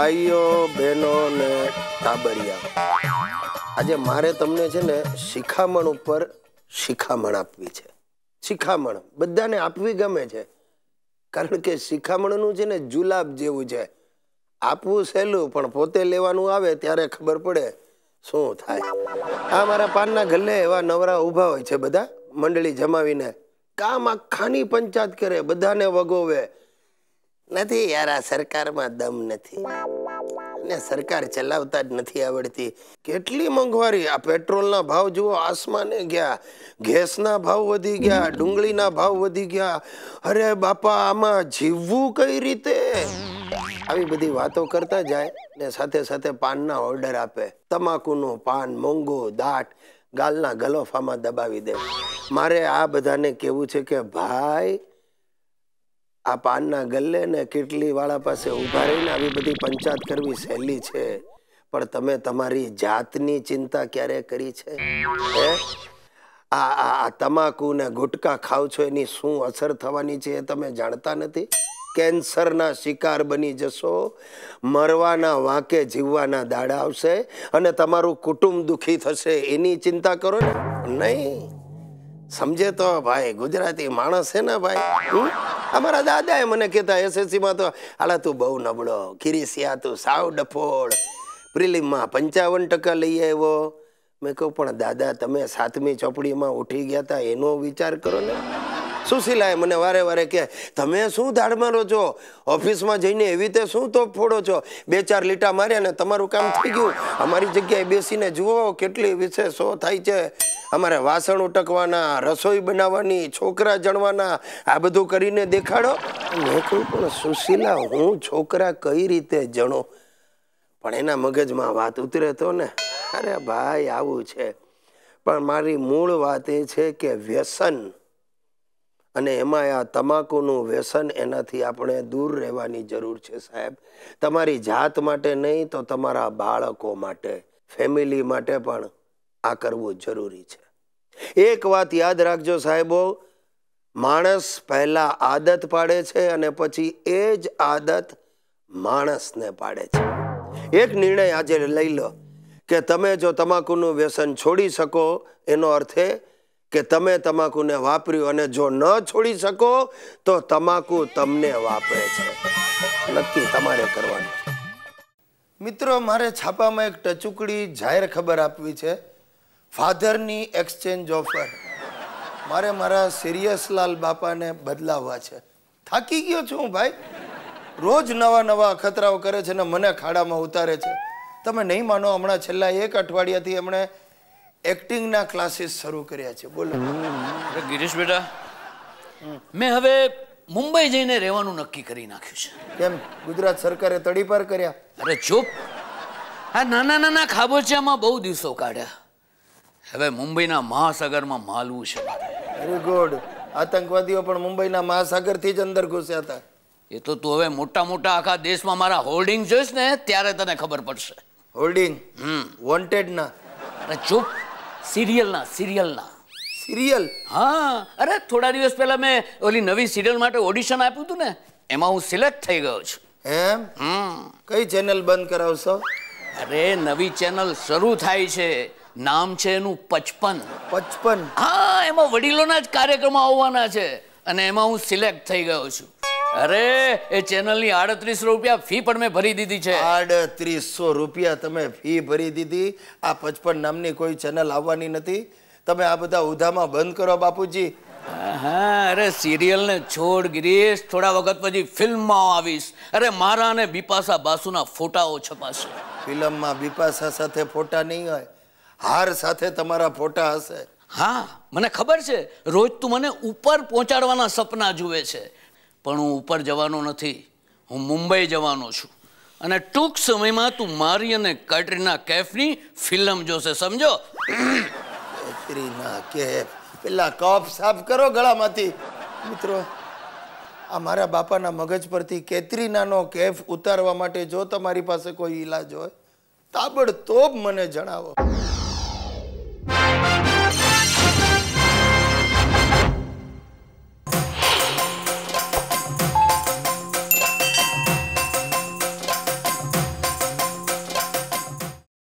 ભાઈઓ બહેનો ને કાબરિયા આજે મારે તમને છે ને શિખામણ ઉપર શિખામણ આપવી છે શિખામણ બધાને આપવી ગમે છે કારણ કે શિખામણનું છે ને જુલાબ જેવું છે આપવું સહેલું પણ પોતે લેવાનું આવે ત્યારે ખબર પડે શું થાય આ મારા પાનના ગલ્લે એવા નવરા ઊભા હોય છે બધા મંડળી જમાવીને કામ આખાની પંચાયત કરે બધાને વગોવે નથી યાર આ સરકારમાં દમ નથી અને સરકાર ચલાવતા જ નથી આવડતી કેટલી મોંઘવારી આ પેટ્રોલના ભાવ જુઓ આસમાને ગયા ગેસના ભાવ વધી ગયા ડુંગળીના ભાવ વધી ગયા અરે બાપા આમાં જીવવું કઈ રીતે આવી બધી વાતો કરતા જાય ને સાથે સાથે પાનના ઓર્ડર આપે તમાકુનું પાન મોંઘો દાટ ગાલના ગલોફામાં દબાવી દે મારે આ બધાને કેવું છે કે ભાઈ આ પાનના ગલ્લે ને કેટલી વાળા પાસે ઉભા રહીને આવી બધી પંચાયત કરવી સહેલી છે પણ તમે તમારી જાતની ચિંતા ક્યારે કરી છે આ આ તમાકુ ને ગુટકા ખાવ છો એની શું અસર થવાની છે એ તમે જાણતા નથી કેન્સરના શિકાર બની જશો મરવાના વાંકે જીવવાના દાડા આવશે અને તમારું કુટુંબ દુઃખી થશે એની ચિંતા કરો ને નહીં સમજે તો ભાઈ ગુજરાતી માણસ છે ને ભાઈ અમારા દાદા એ મને કહેતા એસએસસીમાં તો હાલા તું બહુ નબળો ખીરીસિયા તું સાવ ડફોળ પ્રિલિમમાં પંચાવન ટકા લઈ આવ્યો મેં કહું પણ દાદા તમે સાતમી ચોપડીમાં ઉઠી ગયા હતા એનો વિચાર કરો ને સુશીલાએ મને વારે વારે કહે તમે શું દાળ મારો છો ઓફિસમાં જઈને એવી રીતે શું તોપ ફોડો છો બે ચાર લીટા માર્યા ને તમારું કામ થઈ ગયું અમારી જગ્યાએ બેસીને જુઓ કેટલી શો થાય છે અમારે વાસણ ઉટકવાના રસોઈ બનાવવાની છોકરા જણવાના આ બધું કરીને દેખાડો મેં કહ્યું પણ સુશીલા હું છોકરા કઈ રીતે જણો પણ એના મગજમાં વાત ઉતરે તો ને અરે ભાઈ આવું છે પણ મારી મૂળ વાત એ છે કે વ્યસન અને એમાં આ તમાકુનું વ્યસન એનાથી આપણે દૂર રહેવાની જરૂર છે સાહેબ તમારી જાત માટે નહીં તો તમારા બાળકો માટે ફેમિલી માટે પણ આ કરવું જરૂરી છે એક વાત યાદ રાખજો સાહેબો માણસ પહેલાં આદત પાડે છે અને પછી એ જ આદત માણસને પાડે છે એક નિર્ણય આજે લઈ લો કે તમે જો તમાકુનું વ્યસન છોડી શકો એનો અર્થ એ કે તમે તમાકુને વાપર્યું અને જો ન છોડી શકો તો તમાકુ તમને વાપરે છે નક્કી તમારે કરવાનું મિત્રો મારે છાપામાં એક ટચુકડી જાહેર ખબર આપવી છે ફાધરની એક્સચેન્જ ઓફર મારે મારા સિરિયસલાલ બાપાને બદલાવવા છે થાકી ગયો છું ભાઈ રોજ નવા નવા અખતરાઓ કરે છે ને મને ખાડામાં ઉતારે છે તમે નહીં માનો હમણાં છેલ્લા એક અઠવાડિયાથી એમણે એક્ટિંગના ક્લાસીસ શરૂ કર્યા છે બોલો ગિરીશ બેટા મેં હવે મુંબઈ જઈને રહેવાનું નક્કી કરી નાખ્યું છે કેમ ગુજરાત સરકારે તડી તડીપાર કર્યા અરે ચૂપ આ નાના નાના ખાબોચિયામાં બહુ દિવસો કાઢ્યા હવે મુંબઈના મહાસાગરમાં માલવું છે વેરી ગુડ આતંકવાદીઓ પણ મુંબઈના મહાસાગરથી જ અંદર ઘૂસ્યા હતા એ તો તું હવે મોટા મોટા આખા દેશમાં મારા હોર્ડિંગ જોઈશ ને ત્યારે તને ખબર પડશે હોર્ડિંગ હમ વોન્ટેડ ના ચૂપ સિરિયલના સિરિયલના સિરિયલ હા અરે થોડા દિવસ પહેલા મેં ઓલી નવી સિરિયલ માટે ઓડિશન આપ્યું હતું ને એમાં હું સિલેક્ટ થઈ ગયો છું એમ હમ કઈ ચેનલ બંધ કરાવશો અરે નવી ચેનલ શરૂ થાય છે નામ છે એનું પચપન પચપન હા એમાં વડીલોના જ કાર્યક્રમો આવવાના છે અને એમાં હું સિલેક્ટ થઈ ગયો છું અરે એ ચેનલની આડત્રીસ રૂપિયા ફી પણ મેં ભરી દીધી છે આડત્રીસો રૂપિયા તમે ફી ભરી દીધી આ પચપન નામની કોઈ ચેનલ આવવાની નથી તમે આ બધા ઉધામાં બંધ કરો બાપુજી હા અરે સિરિયલને છોડ ગિરીશ થોડા વખત પછી ફિલ્મમાં આવીશ અરે મારા અને બિપાસા બાસુના ફોટાઓ છપાશે ફિલ્મમાં બિપાસા સાથે ફોટા નહીં હોય હાર સાથે તમારા ફોટા હશે હા મને ખબર છે રોજ તું મને ઉપર પહોંચાડવાના સપના જુએ છે પણ હું ઉપર જવાનો નથી હું મુંબઈ જવાનો છું અને ટૂંક સમયમાં તું મારી અને કેટરીના કેફની ફિલ્મ જોશે સમજો કેટરીના કેફ પેલા કફ સાફ કરો ગળામાંથી મિત્રો આ મારા બાપાના મગજ પરથી કેતરીનાનો કેફ ઉતારવા માટે જો તમારી પાસે કોઈ ઈલાજ હોય તાબડતોબ મને જણાવો